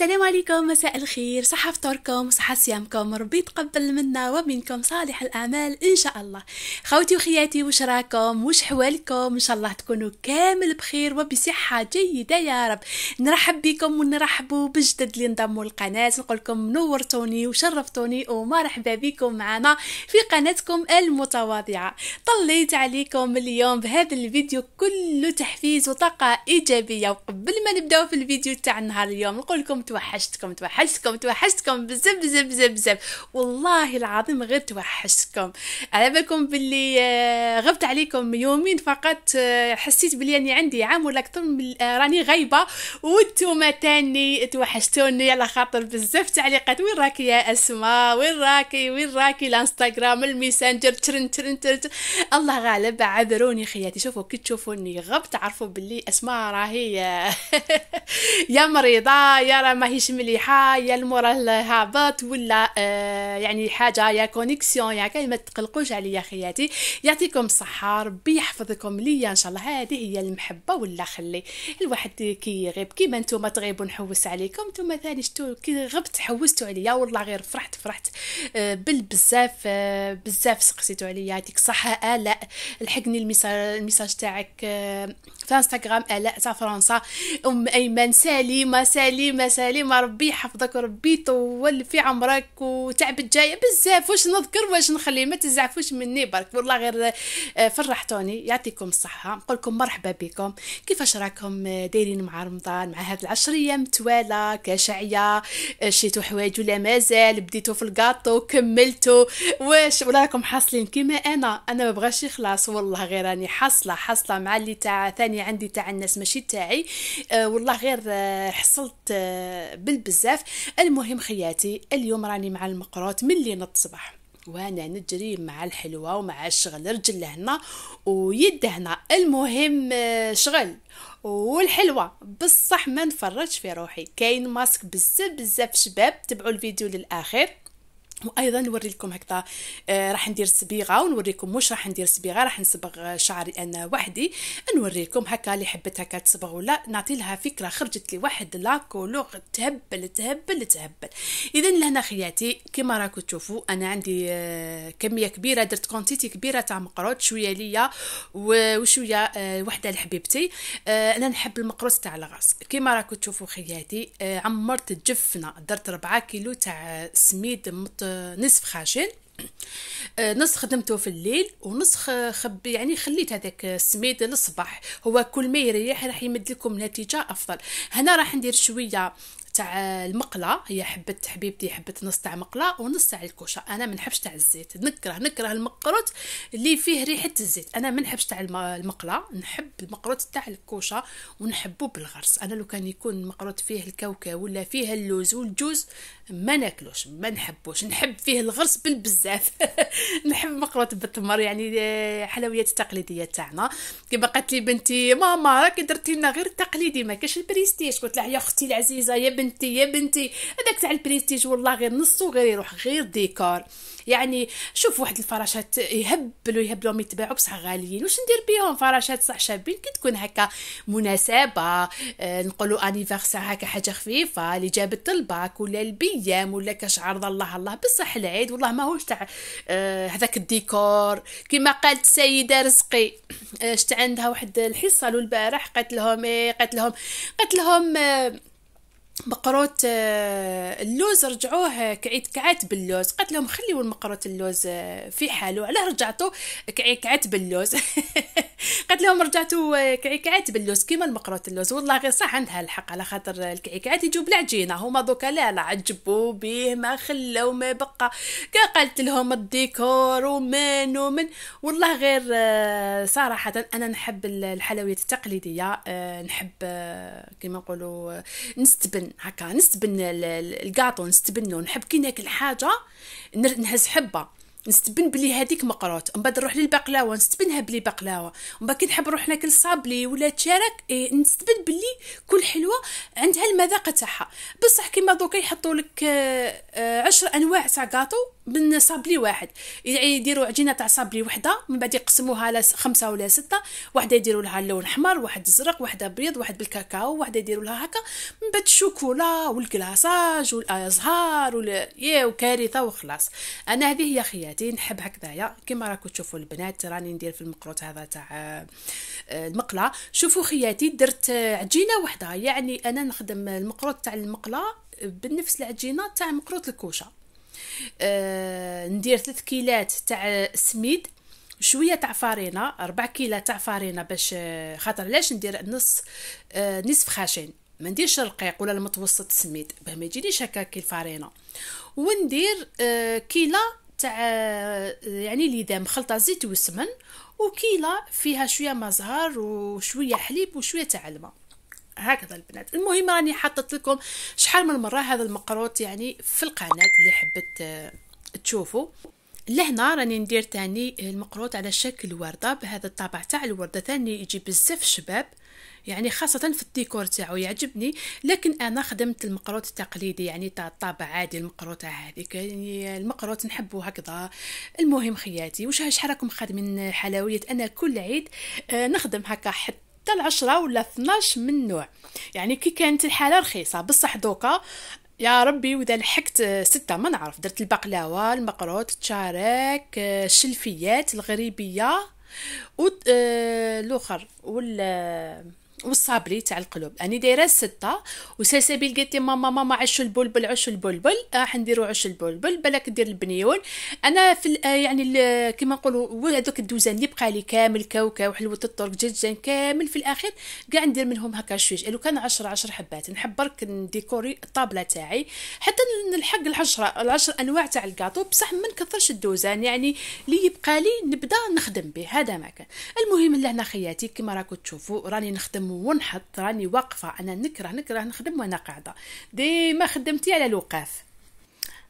السلام عليكم مساء الخير صحة فطوركم وصحة صيامكم ربي يتقبل منا ومنكم صالح الأعمال إن شاء الله خوتي وخياتي وش راكم وش حوالكم إن شاء الله تكونوا كامل بخير وبصحة جيدة يا رب نرحب بكم ونرحبوا بجدد اللي انضموا القناة نقولكم نورتوني وشرفتوني ومرحبا بكم معنا في قناتكم المتواضعة طليت عليكم اليوم بهذا الفيديو كله تحفيز وطاقة إيجابية وقبل ما نبداو في الفيديو تاع النهار اليوم نقولكم توحشتكم توحشتكم توحشتكم بزب بزب بزب بزب والله العظيم غير توحشتكم على بالكم باللي آه، غبت عليكم يومين فقط آه، حسيت بلي اني عندي عام ولا اكثر آه، راني غايبه وانتم تاني توحشتوني على خاطر بزاف تعليقات وين راكي يا اسماء وين راكي وين راكي الانستغرام الميسنجر ترن ترن ترن الله غالب عذروني خياتي شوفوا كي تشوفوني غبت عرفوا بلي اسماء راهي يا مريضه يا راه ماهيش مليحه يا المورا هابط ولا آه يعني حاجه يا كونيكسيون يا كاي ما تقلقوش عليا خياتي يعطيكم الصحه ربي يحفظكم ليا ان شاء الله هذه هي المحبه ولا خلي الواحد كي يغيب كيما نتوما تغيبوا نحوس عليكم نتوما ثاني شتو كي غبت حوستوا عليا والله غير فرحت فرحت آه بل بزاف آه بزاف سقسيتوا عليا يعطيك الصحه الاء لحقني الميساج تاعك آه، في انستغرام الاء تاع فرنسا ام ايمن سليمه سليمه سليمه ربي يحفظك وربي يطول في عمرك وتعب جايه بزاف واش نذكر واش نخلي ما تزعفوش مني برك والله غير آه، فرحتوني يعطيكم الصحه نقول مرحبا بكم كيفاش راكم آه، دايرين مع رمضان مع هاد العشر ايام توالا كشعية آه، شيتو حوايج ولا مازال بديتو في الكاطو كملتو واش ولا راكم حاصلين كيما انا انا ما بغاش يخلص والله غير راني حاصله حاصله مع اللي تاع ثاني عندي تاع الناس ماشي تاعي والله غير حصلت بالبزاف المهم خياتي اليوم راني مع المقروط ملي نط صباح وانا نجري مع الحلوه ومع الشغل رجل هنا ويد هنا المهم آه، شغل والحلوه بصح ما نفرج في روحي كاين ماسك بزاف بزاف شباب تبعوا الفيديو للاخر وايضا نوري لكم هكذا آه راح ندير صبيغه ونوريكم واش راح ندير صبيغه راح نصبغ شعري انا وحدي نوري لكم هكا اللي حبت هكا تصبغ ولا نعطي لها فكره خرجت لي واحد لا كولور تهبل تهبل تهبل اذا لهنا خياتي كما راكم تشوفوا انا عندي آه كميه كبيره درت كونتيتي كبيره تاع مقروط شويه ليا وشويه آه وحده لحبيبتي آه، انا نحب المقروط تاع الغاز كما راكم تشوفوا خياتي آه، عمرت الجفنه درت 4 كيلو تاع سميد مط نصف خاشن آه، نص خدمته في الليل ونص خب يعني خليت هذاك السميد للصباح هو كل ما يريح راح يمد لكم نتيجه افضل هنا راح ندير شويه تاع المقله هي حبه حبيبتي حبه نص تاع مقله ونص تاع الكوشه انا ما نحبش تاع الزيت نكره نكره المقروط اللي فيه ريحه الزيت انا ما نحبش تاع المقله نحب المقروط تاع الكوشه ونحبه بالغرس انا لو كان يكون مقروط فيه الكاوكا ولا فيه اللوز والجوز ما ناكلوش ما نحبوش نحب فيه الغرس بالبزاف نحب مقروط بالتمر يعني آه، حلويات التقليديه تاعنا كيما قالت لي بنتي ماما راكي درتي لنا غير التقليدي ما كاش البريستيج قلت لها يا اختي العزيزه يا بنتي بنتي يا بنتي هذاك تاع البريستيج والله غير نصو غير يروح غير ديكور يعني شوف واحد الفراشات يهبلوا يهبلوهم يتباعوا بصح غاليين واش ندير بيهم فراشات صح شابين كي تكون هكا مناسبه آه نقولوا انيفرسير هكا حاجه خفيفه اللي جابت الباك ولا البيام ولا كاش عرض الله الله بصح العيد والله ماهوش تاع آه، هذاك الديكور كما قالت السيده رزقي آه، شت عندها واحد الحصه البارح إيه، قالت لهم قالت لهم قالت آه، لهم مقروط آه، اللوز رجعوه آه، كعات باللوز قالت لهم خليوا المقروط اللوز آه، في حاله علاه رجعتو كعات باللوز قالت لهم رجعتو كعات باللوز كيما المقروط اللوز والله غير صح عندها الحق على خاطر كعات يجوا بالعجينه هما دوكا لا لا عجبوا بيه ما خلاو ما بقى قالت لهم الديكور ومن ومن والله غير صراحه انا نحب الحلويات التقليديه نحب كيما نقولوا نستبن نستبن هكا نستبن الكاطو نستبنو نحب كي ناكل حاجه نهز حبه نستبن بلي هذيك مقروط من بعد نروح للبقلاوه نستبنها بلي بقلاوه من بعد كي نحب نروح ناكل صابلي ولا تشارك إيه نستبن بلي كل حلوه عندها المذاق تاعها بصح كيما دوكا يحطوا لك آه، آه، عشر انواع تاع كاطو من صابلي واحد يديروا عجينه تاع صابلي وحده من بعد يقسموها على خمسه ولا سته واحده يديروا لها اللون احمر واحد ازرق واحده بيض واحد بالكاكاو واحده يديروا لها هكا من بعد الشوكولا والكلاصاج والازهار ولا يا وكارثه وخلاص انا هذه هي خياتي نحب هكذايا كما راكم تشوفوا البنات راني ندير في المقروط هذا تاع آه، المقله شوفوا خياتي درت عجينه وحده يعني انا نخدم المقروط تاع المقله بنفس العجينه تاع مقروط الكوشه آه، ندير 3 كيلات تاع سميد شويه تاع فارينه 4 كيلة تاع فارينه باش آه، خاطر علاش ندير نص آه، نصف خشن ما نديرش الرقيق ولا المتوسط السميد باه ما يجينيش هكا كي الفرينه وندير كيلة تاع يعني ليدا خلطه زيت وسمن وكيلة فيها شويه مزهر وشويه حليب وشويه تاع الماء هكذا البنات المهم راني حطت لكم شحال من مره هذا المقروط يعني في القناه اللي حبت آه، تشوفوا لهنا راني ندير تاني المقروط على شكل ورده بهذا الطابع تاع الورده تاني يجي بزاف شباب يعني خاصة في الديكور تاعو يعجبني لكن أنا خدمت المقروط التقليدي يعني تاع الطابع عادي المقروطة هذيك يعني المقروط نحبو هكذا المهم خياتي وش شحال راكم خادمين حلويات أنا كل عيد آه، نخدم هكا حتى حتى العشرة ولا 12 من نوع يعني كي كانت الحاله رخيصه بصح دوكا يا ربي واذا لحقت ستة ما نعرف درت البقلاوه المقروط التشارك آه، الشلفيات الغريبيه و آه، الاخر وال آه، والصابري تاع القلوب انا يعني دايره سته وسلسبيل قالت لي ماما ماما عش البلبل عش البلبل آه، راح نديرو عش البلبل بلاك دير البنيول انا في آه، يعني كيما نقولوا هذوك الدوزان اللي بقى لي كامل كاوكاو وحلوه الطرق دجاجان كامل في الاخير كاع ندير منهم هكا شويش لو كان 10 10 حبات نحب برك نديكوري الطابله تاعي حتى نلحق العشرة العشر انواع تاع الكاطو بصح ما نكثرش الدوزان يعني اللي يبقى لي نبدا نخدم به هذا ما كان المهم اللي هنا خياتي كيما راكم تشوفوا راني نخدم نخدم ونحط راني واقفه انا نكره نكره نخدم وانا قاعده ديما خدمتي على الوقاف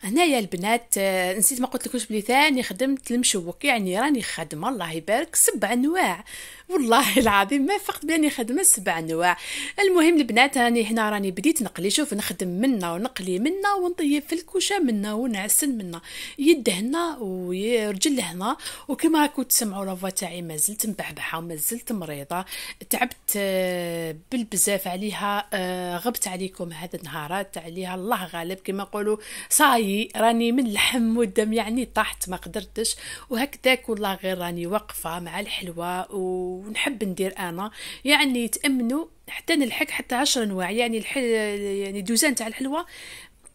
هنايا البنات آه، نسيت ما قلت لكمش بلي ثاني خدمت المشوك يعني راني خادمه الله يبارك سبع انواع والله العظيم ما فقت بلاني خدمه سبع انواع المهم البنات راني هنا راني بديت نقلي شوف نخدم منا ونقلي منا ونطيب في الكوشه منا ونعسل منا يد هنا ورجل هنا وكما راكم تسمعوا لافوا تاعي مازلت مبحبحه ومازلت مريضه تعبت آه، بالبزاف عليها آه، غبت عليكم هذا النهارات عليها الله غالب كما نقولوا صاي راني من اللحم والدم يعني طحت ما قدرتش وهكذاك والله غير راني واقفه مع الحلوه و ونحب ندير انا يعني تامنوا حتى نلحق حتى عشر انواع يعني الحل يعني دوزان تاع الحلوى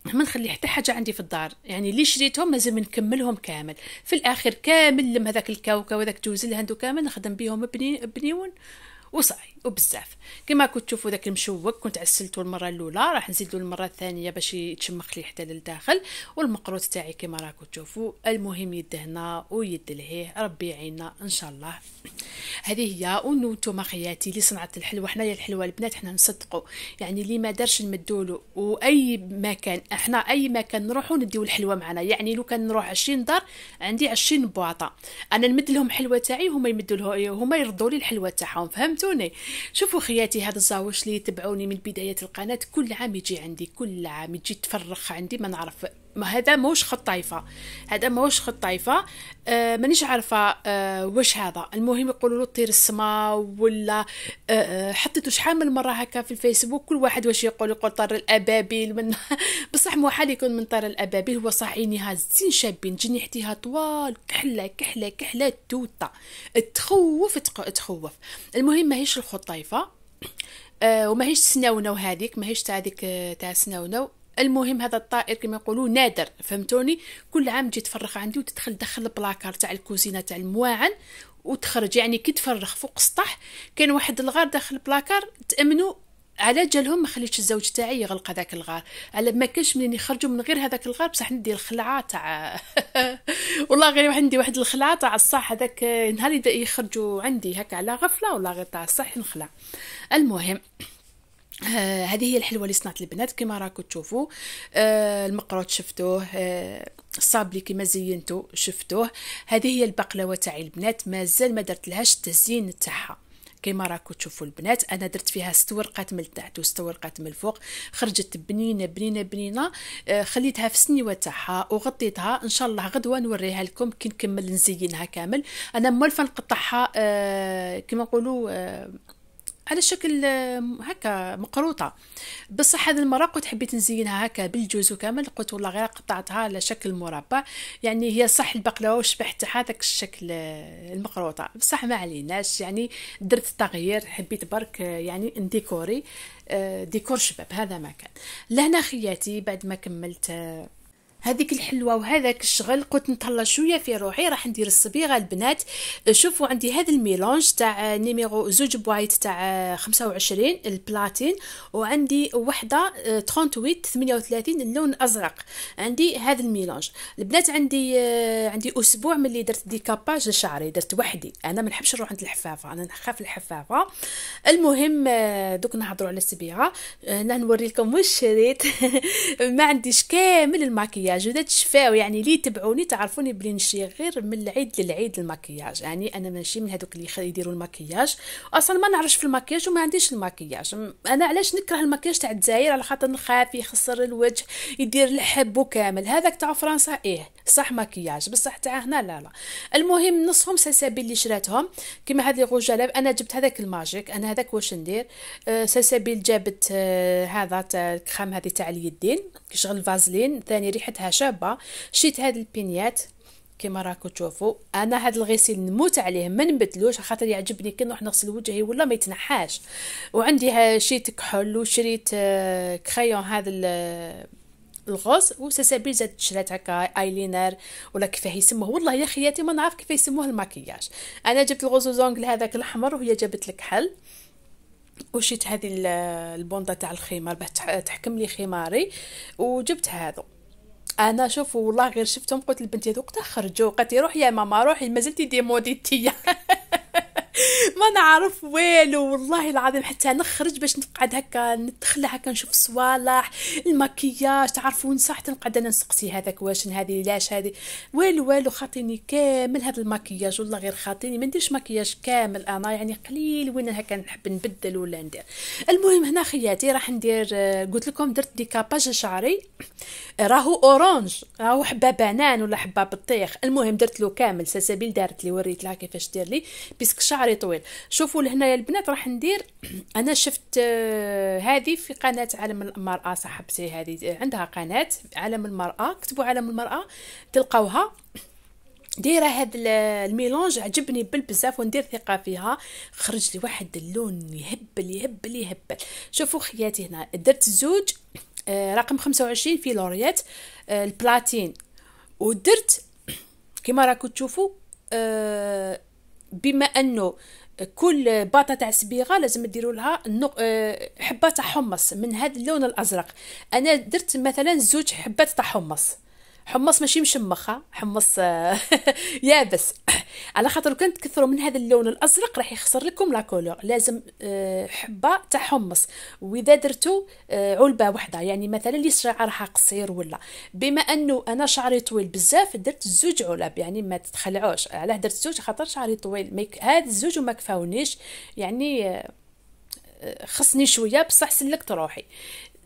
ما نخلي حتى حاجه عندي في الدار يعني اللي شريتهم لازم نكملهم كامل في الاخر كامل لم هذاك الكاوكا وذاك جوز الهند كامل نخدم بيهم بني بنيون وصاي وبزاف كما كنت تشوفوا داك المشوك كنت عسلته المره الاولى راح نزيدو المره الثانيه باش يتشمخ لي حتى للداخل والمقروط تاعي كما راكم تشوفوا المهم يد هنا لهيه ربي يعيننا ان شاء الله هذه هي ونوتو مخياتي اللي صنعت الحلوى حنايا الحلوى البنات حنا نصدقوا يعني اللي ما دارش المدولو واي مكان احنا اي مكان نروحو نديو الحلوى معنا يعني لو كان نروح 20 دار عندي 20 بواطه انا نمد لهم الحلوى تاعي هما يمدوا هما يردوا لي الحلوى تاعهم فهمتوني شوفوا خياتي هاد الزاوش اللي تبعوني من بدايه القناه كل عام يجي عندي كل عام يجي تفرخ عندي ما نعرف ما هذا موش خط طايفه هذا موش خط طايفه آه مانيش عارفه آه واش هذا المهم يقولوا له طير السما ولا آه, آه، حطيتو شحال من مره هكا في الفيسبوك كل واحد واش يقول يقول طار الابابيل من بصح محال يكون من طار الابابيل هو صح عينيها زين شابين جنيحتيها طوال كحله كحله كحله توته تخوف تخوف المهم ماهيش الخط طايفه آه وماهيش سناونو هذيك ماهيش تاع هذيك آه، تاع سناونو المهم هذا الطائر كما يقولوا نادر فهمتوني كل عام تجي تفرخ عندي وتدخل دخل البلاكار تاع الكوزينه تاع المواعن وتخرج يعني كي تفرخ فوق السطح كان واحد الغار داخل البلاكار تامنوا على جالهم ما خليتش الزوج تاعي يغلق هذاك الغار على ما كانش منين يخرجوا من غير هذاك الغار بصح ندي الخلعه تاع والله غير عندي واحد الخلعه تاع الصح هذاك نهار يخرجوا عندي هكا على غفله والله غير تاع الصح نخلع المهم آه، هذه هي الحلوه اللي صنعت البنات كما راكو تشوفوا آه المقروط شفتوه آه الصابلي كما زينتو شفتوه هذه هي البقلاوه تاعي البنات مازال ما درت لهاش التزيين تاعها كما راكو تشوفوا البنات انا درت فيها ست ورقات من التحت وست ورقات من الفوق خرجت بنينه بنينه بنينه آه خليتها في السنيوه تاعها وغطيتها ان شاء الله غدوه نوريها لكم كي نكمل نزينها كامل انا مولفه نقطعها آه كما نقولوا آه على شكل هكا مقروطه بصح هذا المرق كنت حبيت نزينها هكا بالجوز وكامل قلت والله غير قطعتها على شكل مربع يعني هي صح البقلاوه وشبح تاعها داك الشكل آه، المقروطه بصح ما عليناش يعني درت تغيير حبيت برك آه، يعني نديكوري آه، ديكور شباب هذا ما كان لهنا خياتي بعد ما كملت هذيك الحلوه وهذاك الشغل قلت نطلع شويه في روحي راح ندير الصبيغه البنات شوفوا عندي هذا الميلونج تاع نيميرو زوج بوايت تاع 25 البلاتين وعندي وحده 38 آه، 38 اللون ازرق عندي هذا الميلونج البنات عندي آه، عندي اسبوع ملي درت ديكاباج لشعري درت وحدي انا ما نحبش نروح عند الحفافه انا نخاف الحفافه المهم آه، دوك نهضروا على الصبيغه هنا نوري لكم واش شريت ما عنديش كامل الماكياج المكياج ودا تشفاو يعني اللي يتبعوني تعرفوني بلي نشي غير من العيد للعيد المكياج يعني انا ماشي من هذوك اللي يديروا المكياج اصلا ما نعرفش في المكياج وما عنديش المكياج انا علاش نكره المكياج تاع الجزائر على خاطر نخاف يخسر الوجه يدير الحب وكامل هذاك تاع فرنسا ايه صح مكياج بصح تاع هنا لا لا المهم نصهم سلسبيل اللي شراتهم كيما هاد لي غوجالاب انا جبت هذاك الماجيك انا هذاك واش ندير آه سلسبيل جابت آه هذا تاع الكريم هذه تاع اليدين كشغل فازلين ثاني ريحتها شابه شيت هاد البينيات كيما راكو تشوفوا انا هاد الغسيل نموت عليه ما نبدلوش خاطر يعجبني كي نروح نغسل وجهي ولا ما يتنحاش وعندي شريت كحول وشريت آه، كريون هذا الغوص وسلسبيل جات شرات هكا ايلينر ولا كيفاه يسموه والله يا خياتي ما نعرف كيف يسموه الماكياج انا جبت الغوز زونغل هذاك الاحمر وهي جابت الكحل وشيت هذه البوندا تاع الخمار باه تحكم لي خماري وجبت هذا انا شوف والله غير شفتهم قلت لبنتي وقتها خرجوا قالت روح يا ماما روحي مازلتي ديموديتيه ما نعرف والو والله العظيم حتى نخرج باش نقعد هكا نتخلى هكا نشوف صوالح المكياج تعرفوا نساء حتى نقعد انا نسقسي هذاك واش هذه لاش هذه والو والو خاطيني كامل هذا المكياج والله غير خاطيني ما نديرش مكياج كامل انا يعني قليل وين هكا نحب نبدل ولا ندير المهم هنا خياتي راح ندير آه، قلت لكم درت ديكاباج شعري راهو اورانج راهو حبه بنان ولا حبه بطيخ المهم درت له كامل سلسبيل دارت لي وريت لها كيفاش دير لي بيسك شعري طويل طويل شوفوا لهنايا البنات راح ندير انا شفت آه، هذه في قناه عالم المراه صاحبتي هذه آه، عندها قناه عالم المراه كتبوا عالم المراه تلقاوها دايره هذا الميلونج عجبني بالبزاف وندير ثقه فيها خرج لي واحد اللون يهبل يهبل يهبل شوفوا خياتي هنا درت زوج آه، رقم 25 في لوريات البلاتين ودرت كما راكم تشوفوا بما انه كل باطه تاع صبيغه لازم ديروا لها آه، حبه تاع حمص من هذا اللون الازرق انا درت مثلا زوج حبات تاع حمص حمص ماشي مشمخه حمص آه، يابس على خاطر كان تكثروا من هذا اللون الازرق راح يخسر لكم لا كولور لازم آه، حبه تاع حمص واذا درتو آه، علبه واحده يعني مثلا اللي شعرها قصير ولا بما انه انا شعري طويل بزاف درت زوج علب يعني ما تتخلعوش علاه درت زوج خاطر شعري طويل ميك... هاد الزوج وما كفاونيش يعني خصني شويه بصح سلكت روحي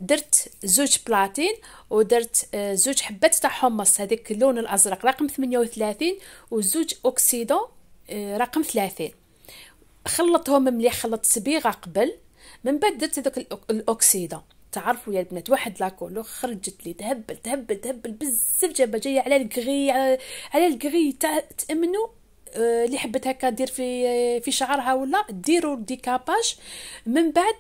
درت زوج بلاطين ودرت آه، زوج حبات تاع حمص هذيك اللون الازرق رقم 38 وزوج اوكسيدون آه، رقم 30 خلطهم مليح خلط صبيغه قبل من بعد درت هذوك الاوكسيدون تعرفوا يا البنات واحد لاكولو خرجت لي تهبل تهبل تهبل بزاف جابه جايه على الكغي آه، على الكغي تاع تامنوا اللي حبت هكا دير في في شعرها ولا ديروا ديكاباج من بعد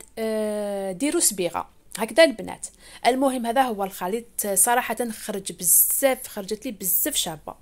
ديروا صبيغه هكذا البنات المهم هذا هو الخليط صراحه خرج بزاف خرجت لي بزاف شابه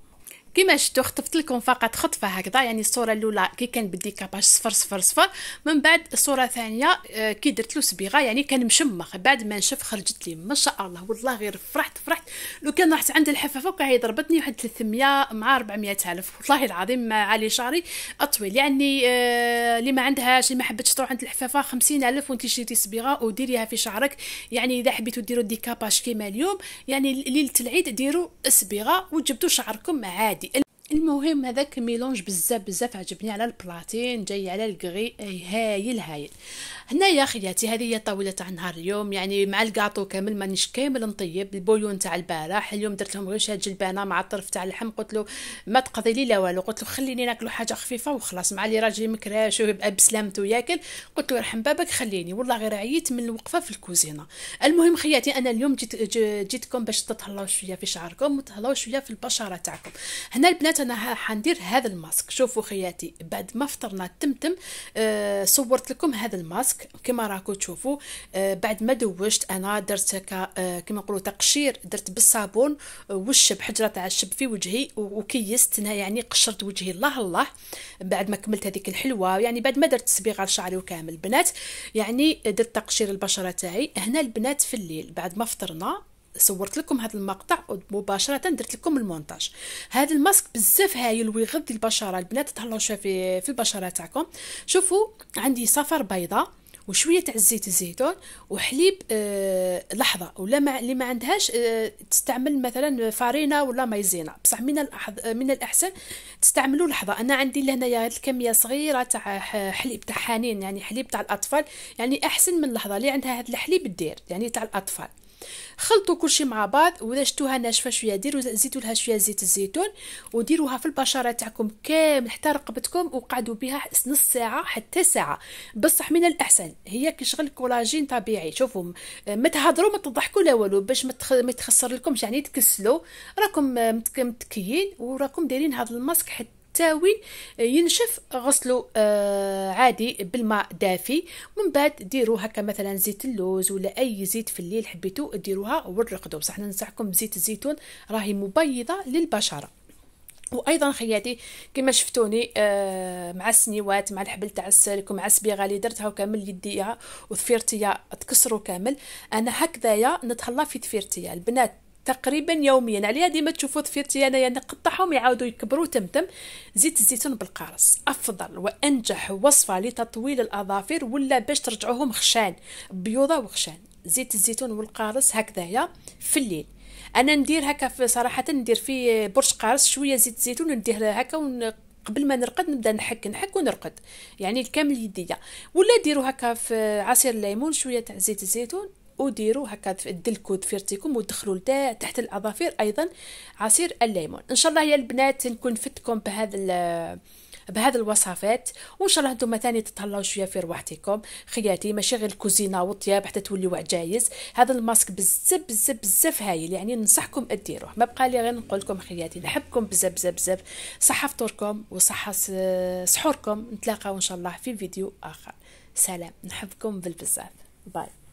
كيما شفتوا خطفت لكم فقط خطفه هكذا يعني الصوره الاولى كي كان بدي كاباج صفر صفر صفر من بعد الصوره الثانيه آه، كي درت له صبيغه يعني كان مشمخ بعد ما نشف خرجت لي ما شاء الله والله غير فرحت فرحت لو كان رحت عند الحفافه هي ضربتني واحد 300 مع 400 الف والله العظيم ما علي شعري اطويل يعني آه، اللي ما عندهاش اللي ما حبتش تروح عند الحفافه 50 الف وانت شريتي صبيغه وديريها في شعرك يعني اذا حبيتوا ديروا ديكاباج كيما اليوم يعني ليله العيد ديروا صبيغه وجبدوا شعركم عادي المهم هذاك ميلونج بزاف بزاف عجبني على البلاتين جاي على اي هايل هايل هنايا خياتي هذه هي طاولة تاع نهار اليوم يعني مع الكاطو كامل مانيش كامل نطيب البويون تاع البارح اليوم درت لهم غير شاد جلبانه مع الطرف تاع اللحم قلت له ما تقضي لي لا والو قلت له خليني ناكلو حاجه خفيفه وخلاص مع اللي راجلي مكراش ويبقى بسلامته ياكل قلت له رحم بابك خليني والله غير عييت من الوقفه في الكوزينه المهم خياتي انا اليوم جيت جيتكم باش تتهلاو شويه في شعركم وتهلاو شويه في البشره تاعكم هنا البنات بدات انا حندير هذا الماسك شوفوا خياتي بعد ما فطرنا تمتم آه صورت لكم هذا الماسك كما راكم تشوفوا آه بعد ما دوشت انا درت آه، كما نقولوا تقشير درت بالصابون آه، والشب حجره تاع الشب في وجهي وكيست يعني قشرت وجهي الله الله بعد ما كملت هذيك الحلوه يعني بعد ما درت صبيغه لشعري وكامل البنات يعني درت تقشير البشره تاعي هنا البنات في الليل بعد ما فطرنا صورت لكم هذا المقطع مباشره درت لكم المونتاج هذا الماسك بزاف هايل ويغذي البشره البنات تهلاو شويه في, في البشره تاعكم شوفوا عندي صفر بيضاء وشويه تاع زيت الزيتون وحليب آه لحظه ولا ما اللي ما عندهاش آه تستعمل مثلا فارينه ولا مايزينا بصح من الأحض... من الاحسن تستعملوا لحظه انا عندي لهنايا هاد الكميه صغيره تاع حليب تاع حنين يعني حليب تاع الاطفال يعني احسن من لحظه اللي عندها هاد الحليب دير يعني تاع الاطفال خلطوا كل شيء مع بعض ولا شفتوها ناشفه شويه ديروا زيتوا لها شويه زيت الزيتون وديروها في البشره تاعكم كامل حتى رقبتكم وقعدوا بها نص ساعه حتى ساعه بصح من الاحسن هي كشغل كولاجين طبيعي شوفوا ما تهضروا ما تضحكوا لا والو باش ما تخسر لكمش يعني تكسلوا راكم متكيين وراكم دايرين هذا الماسك حتى التاوي آه، ينشف غسلو آه، عادي بالماء دافي من بعد ديروا هكا مثلا زيت اللوز ولا اي زيت في الليل حبيتو ديروها ورقدوا بصح ننصحكم بزيت الزيتون راهي مبيضه للبشره وايضا خياتي كما شفتوني آه مع السنيوات مع الحبل تاع السلك ومع الصبيغه اللي درتها وكامل يديها وثفيرتيا تكسروا كامل انا هكذايا نتهلا في ثفيرتيا البنات تقريبا يوميا عليها ديما تشوفوا ضفيرتي انايا يعني نقطعهم يعاودوا يكبروا تمتم زيت الزيتون بالقارص افضل وانجح وصفه لتطويل الاظافر ولا باش ترجعوهم خشان بيوضه وخشان زيت الزيتون والقارص هكذايا في الليل انا ندير هكا صراحه ندير في برج قارص شويه زيت الزيتون ندير هكا ون... قبل ما نرقد نبدا نحك نحك ونرقد يعني الكامل يديا ولا ديروا هكا في عصير الليمون شويه تاع زيت الزيتون وديروا هكا دلكوا فيرتيكم ودخلوا تحت الاظافير ايضا عصير الليمون ان شاء الله يا البنات نكون فتكم بهذا بهذه الوصفات وان شاء الله نتوما ثاني تتهلاو شويه في رواحتكم خياتي ماشي غير الكوزينه والطياب حتى توليو عجايز هذا الماسك بزاف بزاف بزاف هايل يعني ننصحكم ديروه ما بقى لي غير نقول لكم خياتي نحبكم بزاف بزاف بزاف صحه فطوركم وصحه سحوركم نتلاقاو ان شاء الله في فيديو اخر سلام نحبكم بالبزاف باي